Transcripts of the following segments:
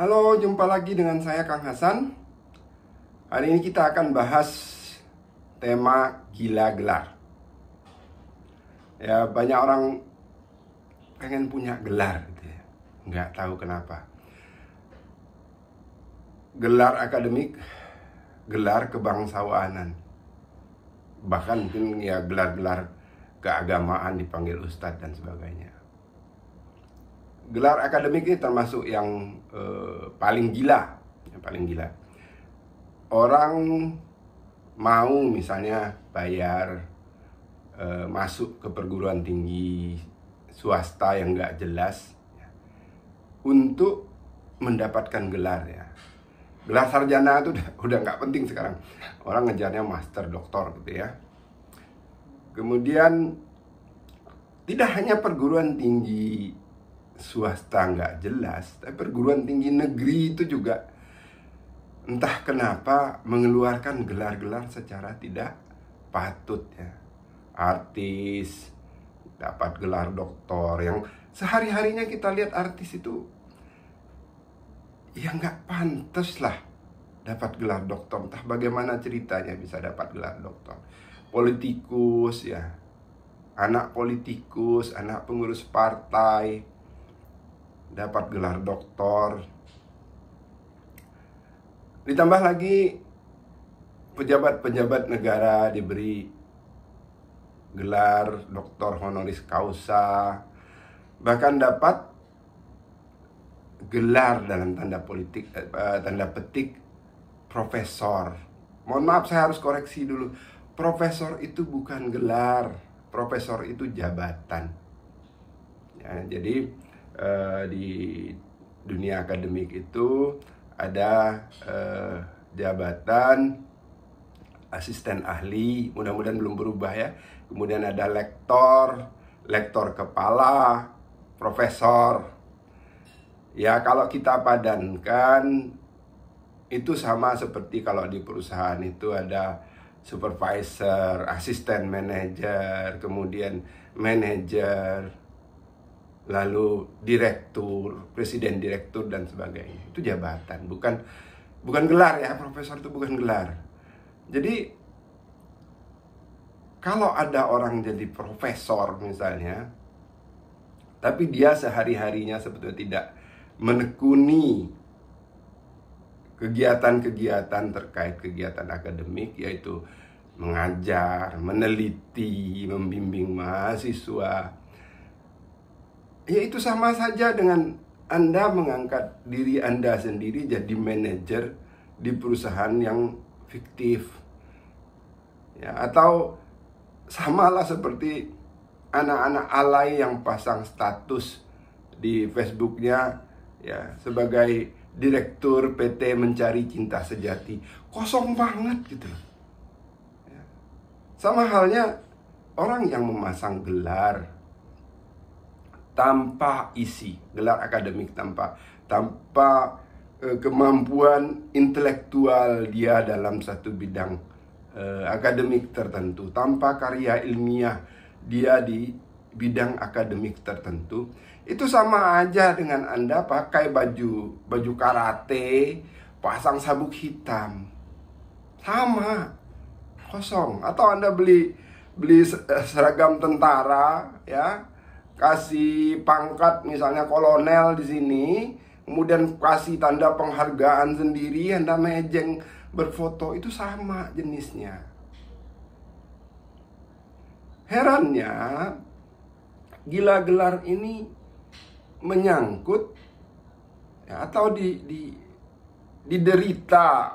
Halo, jumpa lagi dengan saya Kang Hasan. Hari ini kita akan bahas tema gila gelar. Ya, banyak orang pengen punya gelar gitu ya. Nggak tahu kenapa. Gelar akademik, gelar kebangsawanan. Bahkan mungkin ya gelar-gelar keagamaan dipanggil ustadz dan sebagainya gelar akademik ini termasuk yang eh, paling gila, yang paling gila. Orang mau misalnya bayar eh, masuk ke perguruan tinggi swasta yang nggak jelas ya, untuk mendapatkan gelar ya. Gelar sarjana itu udah nggak penting sekarang. Orang ngejarnya master, doktor gitu ya. Kemudian tidak hanya perguruan tinggi swasta nggak jelas, tapi perguruan tinggi negeri itu juga entah kenapa mengeluarkan gelar-gelar secara tidak patut ya. Artis dapat gelar doktor yang sehari-harinya kita lihat artis itu ya nggak pantas lah dapat gelar doktor entah bagaimana ceritanya bisa dapat gelar doktor politikus ya anak politikus anak pengurus partai dapat gelar doktor. Ditambah lagi pejabat-pejabat negara diberi gelar doktor honoris causa, bahkan dapat gelar dalam tanda politik eh, tanda petik profesor. Mohon maaf saya harus koreksi dulu. Profesor itu bukan gelar, profesor itu jabatan. Ya, jadi uh, di dunia akademik itu ada uh, jabatan asisten ahli, mudah-mudahan belum berubah ya. Kemudian ada lektor, lektor kepala, profesor. Ya, kalau kita padankan itu sama seperti kalau di perusahaan itu ada supervisor, asisten manajer, kemudian manajer, lalu direktur, presiden direktur dan sebagainya. Itu jabatan, bukan bukan gelar ya, profesor itu bukan gelar. Jadi kalau ada orang jadi profesor misalnya, tapi dia sehari-harinya sebetulnya tidak menekuni kegiatan-kegiatan terkait kegiatan akademik yaitu mengajar, meneliti, membimbing mahasiswa, ya itu sama saja dengan Anda mengangkat diri Anda sendiri jadi manajer di perusahaan yang fiktif. Ya, atau samalah seperti anak-anak alay yang pasang status di Facebooknya ya sebagai direktur PT mencari cinta sejati kosong banget gitu ya. sama halnya orang yang memasang gelar tanpa isi, gelar akademik tanpa tanpa uh, kemampuan intelektual dia dalam satu bidang uh, akademik tertentu, tanpa karya ilmiah dia di bidang akademik tertentu. Itu sama aja dengan Anda pakai baju baju karate, pasang sabuk hitam. Sama. Kosong atau Anda beli beli seragam tentara ya kasih pangkat misalnya kolonel di sini, kemudian kasih tanda penghargaan sendiri, anda mejeng berfoto itu sama jenisnya. Herannya, gila gelar ini menyangkut ya, atau di, di, diderita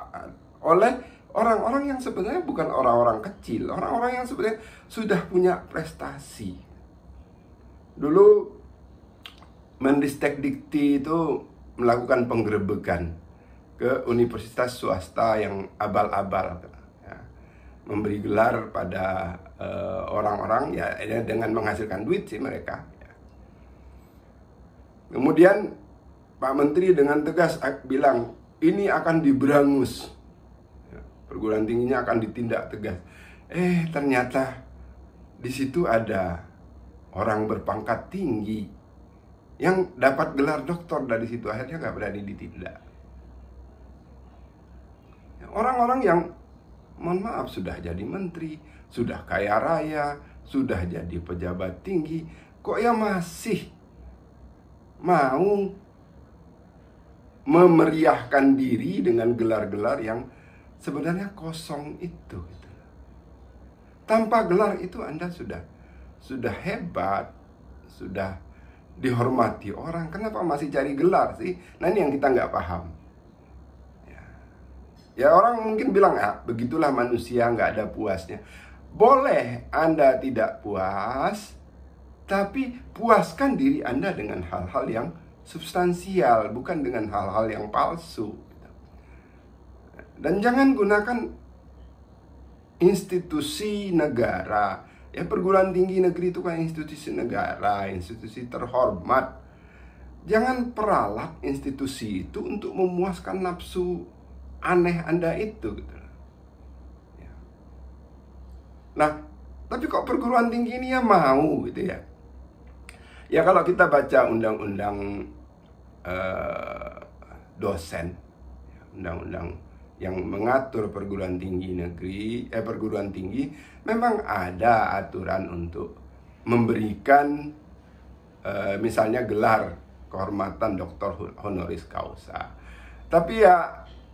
oleh orang-orang yang sebenarnya bukan orang-orang kecil, orang-orang yang sebenarnya sudah punya prestasi dulu Mendistek Dikti itu melakukan penggerebekan ke universitas swasta yang abal-abal ya. memberi gelar pada eh, orang-orang uh, ya dengan menghasilkan duit sih mereka ya. kemudian Pak Menteri dengan tegas bilang ini akan diberangus ya, perguruan tingginya akan ditindak tegas eh ternyata di situ ada orang berpangkat tinggi yang dapat gelar doktor dari situ akhirnya nggak berani ditindak ya, orang-orang yang mohon maaf sudah jadi menteri sudah kaya raya sudah jadi pejabat tinggi kok ya masih mau memeriahkan diri dengan gelar-gelar yang sebenarnya kosong itu. Gitu. Tanpa gelar itu Anda sudah sudah hebat, sudah dihormati orang, kenapa masih cari gelar sih? Nah ini yang kita nggak paham. Ya. ya. orang mungkin bilang, ah begitulah manusia nggak ada puasnya. Boleh Anda tidak puas, tapi puaskan diri Anda dengan hal-hal yang substansial, bukan dengan hal-hal yang palsu. Dan jangan gunakan institusi negara Ya perguruan tinggi negeri itu kan institusi negara, institusi terhormat. Jangan peralat institusi itu untuk memuaskan nafsu aneh Anda itu gitu. Ya. Nah, tapi kok perguruan tinggi ini ya mau gitu ya. Ya kalau kita baca undang-undang uh, dosen, ya, undang-undang yang mengatur perguruan tinggi negeri eh perguruan tinggi memang ada aturan untuk memberikan eh, misalnya gelar kehormatan doktor honoris causa. Tapi ya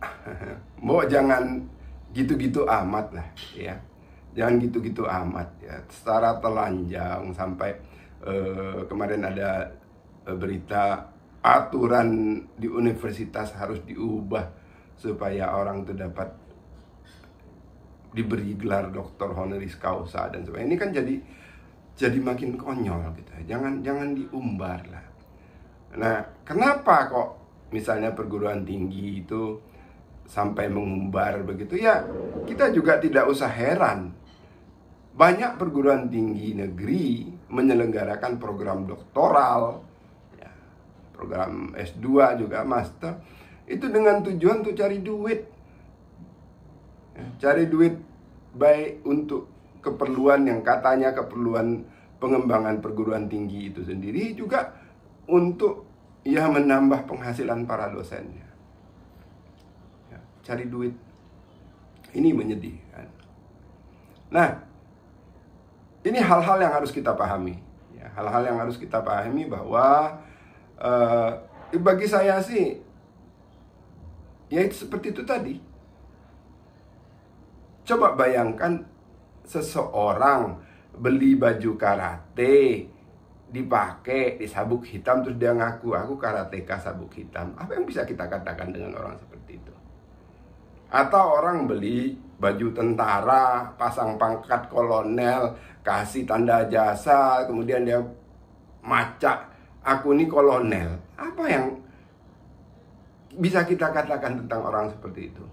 mau jangan gitu-gitu amat lah ya. Jangan gitu-gitu amat ya. Secara telanjang sampai eh, kemarin ada eh, berita aturan di universitas harus diubah supaya orang itu dapat diberi gelar doktor honoris causa dan sebagainya. Ini kan jadi jadi makin konyol gitu. Jangan jangan diumbar lah. Nah, kenapa kok misalnya perguruan tinggi itu sampai mengumbar begitu ya kita juga tidak usah heran banyak perguruan tinggi negeri menyelenggarakan program doktoral ya, program S2 juga master itu dengan tujuan tuh cari duit. Ya, cari duit baik untuk keperluan yang katanya keperluan pengembangan perguruan tinggi itu sendiri juga untuk ya menambah penghasilan para dosennya. Ya, cari duit. Ini menyedihkan. Nah, ini hal-hal yang harus kita pahami. Ya, hal-hal yang harus kita pahami bahwa eh, bagi saya sih ya itu seperti itu tadi. Coba bayangkan seseorang beli baju karate, dipakai, di sabuk hitam, terus dia ngaku, aku karateka sabuk hitam. Apa yang bisa kita katakan dengan orang seperti itu? Atau orang beli baju tentara, pasang pangkat kolonel, kasih tanda jasa, kemudian dia macak aku ini kolonel. Apa yang bisa kita katakan tentang orang seperti itu?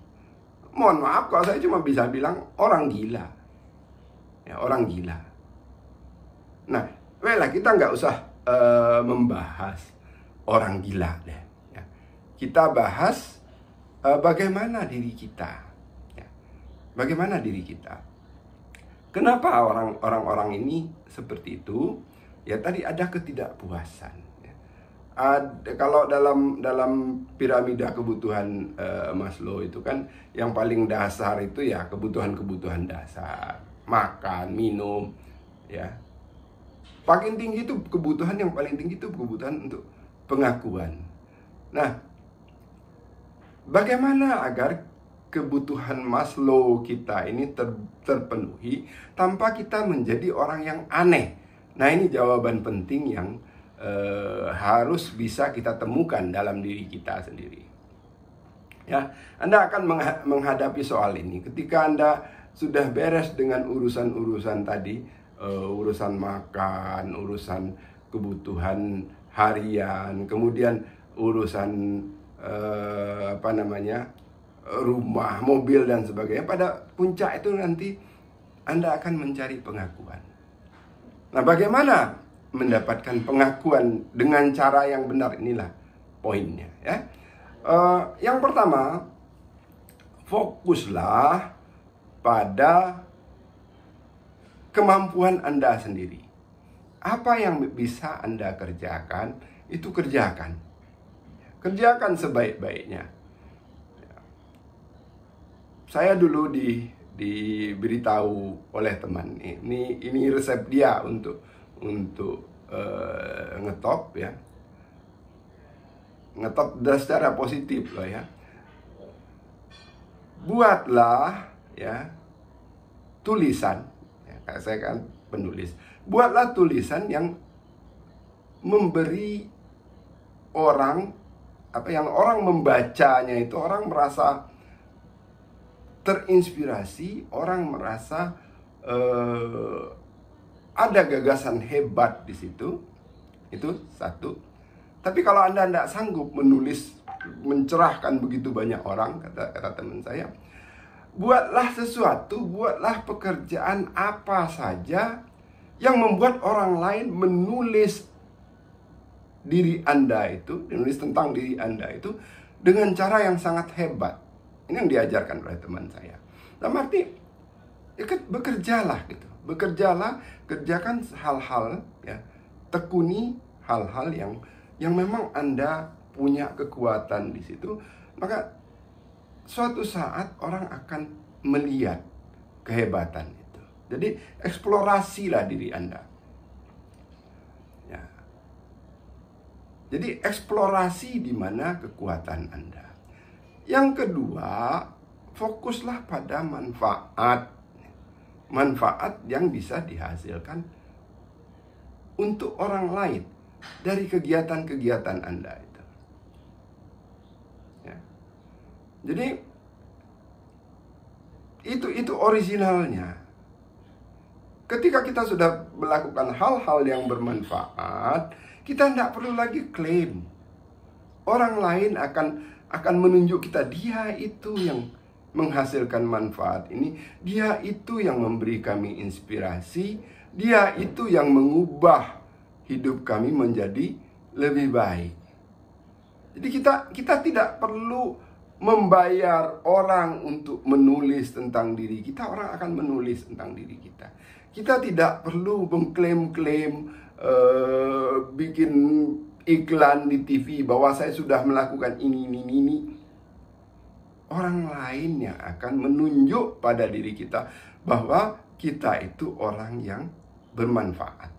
Mohon maaf kalau saya cuma bisa bilang orang gila. Ya, orang gila. Nah, wela kita nggak usah uh, membahas orang gila deh. Ya. Kita bahas uh, bagaimana diri kita. Ya. Bagaimana diri kita. Kenapa orang-orang ini seperti itu? Ya tadi ada ketidakpuasan ada, kalau dalam dalam piramida kebutuhan uh, Maslow itu kan yang paling dasar itu ya kebutuhan-kebutuhan dasar makan minum ya paling tinggi itu kebutuhan yang paling tinggi itu kebutuhan untuk pengakuan nah bagaimana agar kebutuhan Maslow kita ini ter, terpenuhi tanpa kita menjadi orang yang aneh nah ini jawaban penting yang eh, harus bisa kita temukan dalam diri kita sendiri. Ya, Anda akan menghadapi soal ini ketika Anda sudah beres dengan urusan-urusan tadi, eh, urusan makan, urusan kebutuhan harian, kemudian urusan eh, apa namanya rumah, mobil dan sebagainya. Pada puncak itu nanti Anda akan mencari pengakuan. Nah, bagaimana mendapatkan pengakuan dengan cara yang benar inilah poinnya ya. Uh, yang pertama fokuslah pada kemampuan Anda sendiri. Apa yang bisa Anda kerjakan, itu kerjakan. Kerjakan sebaik-baiknya. Saya dulu di diberitahu oleh teman ini ini resep dia untuk untuk uh, ngetop ya ngetop secara positif loh ya buatlah ya tulisan ya, saya kan penulis buatlah tulisan yang memberi orang apa yang orang membacanya itu orang merasa terinspirasi orang merasa uh, ada gagasan hebat di situ. Itu satu. Tapi kalau Anda tidak sanggup menulis mencerahkan begitu banyak orang, kata, kata teman saya, buatlah sesuatu, buatlah pekerjaan apa saja yang membuat orang lain menulis diri Anda itu, menulis tentang diri Anda itu dengan cara yang sangat hebat. Ini yang diajarkan oleh teman saya. Dan arti, ikut bekerjalah gitu bekerjalah kerjakan hal-hal ya tekuni hal-hal yang yang memang anda punya kekuatan di situ maka suatu saat orang akan melihat kehebatan itu jadi eksplorasilah diri anda ya. jadi eksplorasi di mana kekuatan anda yang kedua fokuslah pada manfaat manfaat yang bisa dihasilkan untuk orang lain dari kegiatan-kegiatan Anda itu. Ya. Jadi itu itu originalnya. Ketika kita sudah melakukan hal-hal yang bermanfaat, kita tidak perlu lagi klaim. Orang lain akan akan menunjuk kita dia itu yang menghasilkan manfaat ini, dia itu yang memberi kami inspirasi, dia itu yang mengubah hidup kami menjadi lebih baik. Jadi kita kita tidak perlu membayar orang untuk menulis tentang diri kita, orang akan menulis tentang diri kita. Kita tidak perlu mengklaim-klaim uh, bikin iklan di TV bahwa saya sudah melakukan ini ini ini. ini orang lain yang akan menunjuk pada diri kita bahwa kita itu orang yang bermanfaat.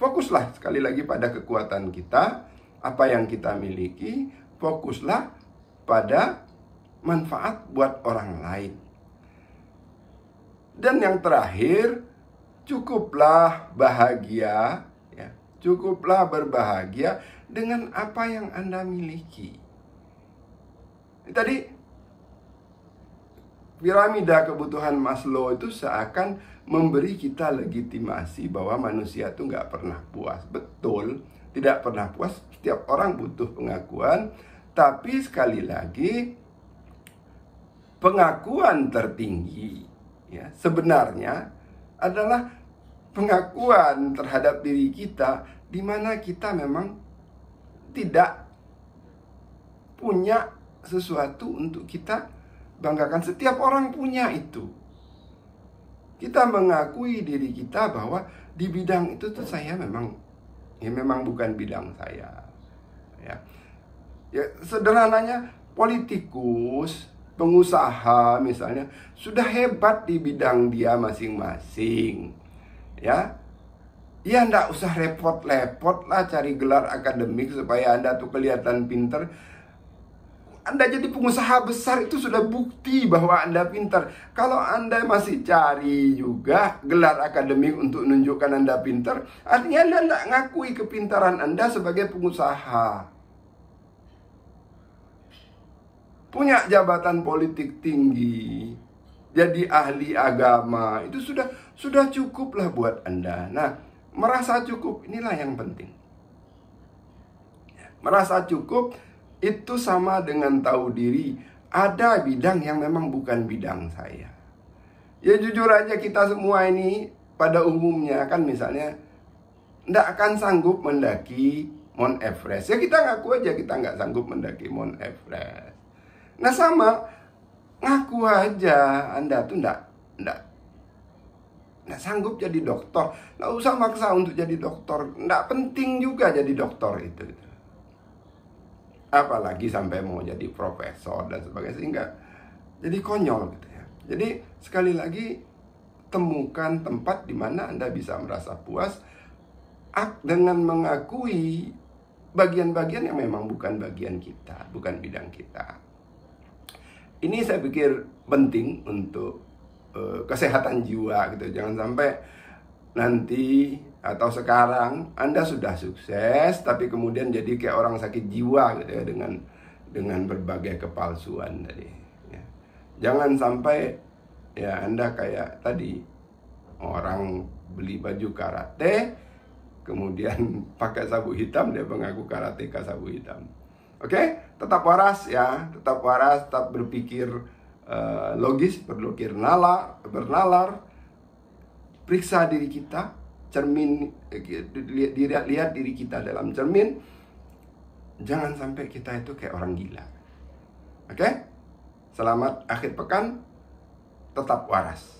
Fokuslah sekali lagi pada kekuatan kita, apa yang kita miliki, fokuslah pada manfaat buat orang lain. Dan yang terakhir, cukuplah bahagia, ya, cukuplah berbahagia dengan apa yang Anda miliki. Ini tadi piramida kebutuhan Maslow itu seakan memberi kita legitimasi bahwa manusia itu nggak pernah puas. Betul, tidak pernah puas. Setiap orang butuh pengakuan. Tapi sekali lagi, pengakuan tertinggi ya, sebenarnya adalah pengakuan terhadap diri kita di mana kita memang tidak punya sesuatu untuk kita banggakan. Setiap orang punya itu. Kita mengakui diri kita bahwa di bidang itu tuh saya memang ya memang bukan bidang saya. Ya. Ya sederhananya politikus, pengusaha misalnya sudah hebat di bidang dia masing-masing. Ya, Ya ndak usah repot-repot lah cari gelar akademik supaya Anda tuh kelihatan pinter anda jadi pengusaha besar itu sudah bukti bahwa Anda pintar. Kalau Anda masih cari juga gelar akademik untuk menunjukkan Anda pintar, artinya Anda tidak ngakui kepintaran Anda sebagai pengusaha. Punya jabatan politik tinggi, jadi ahli agama, itu sudah sudah cukuplah buat Anda. Nah, merasa cukup inilah yang penting. Ya, merasa cukup itu sama dengan tahu diri ada bidang yang memang bukan bidang saya. Ya jujur aja kita semua ini pada umumnya kan misalnya ndak akan sanggup mendaki Mount Everest. Ya kita ngaku aja kita nggak sanggup mendaki Mount Everest. Nah sama ngaku aja Anda tuh ndak ndak ndak sanggup jadi dokter. Nggak usah maksa untuk jadi dokter. Ndak penting juga jadi dokter itu apalagi sampai mau jadi profesor dan sebagainya sehingga jadi konyol gitu ya. Jadi sekali lagi temukan tempat di mana Anda bisa merasa puas dengan mengakui bagian-bagian yang memang bukan bagian kita, bukan bidang kita. Ini saya pikir penting untuk uh, kesehatan jiwa gitu. Jangan sampai nanti atau sekarang Anda sudah sukses tapi kemudian jadi kayak orang sakit jiwa gitu ya dengan dengan berbagai kepalsuan tadi ya. Jangan sampai ya Anda kayak tadi orang beli baju karate kemudian pakai sabu hitam dia mengaku ke sabu hitam. Oke, tetap waras ya, tetap waras, tetap berpikir uh, logis, berpikir nalar bernalar, periksa diri kita, cermin lihat lihat, lihat diri kita dalam cermin jangan sampai kita itu kayak orang gila oke okay? selamat akhir pekan tetap waras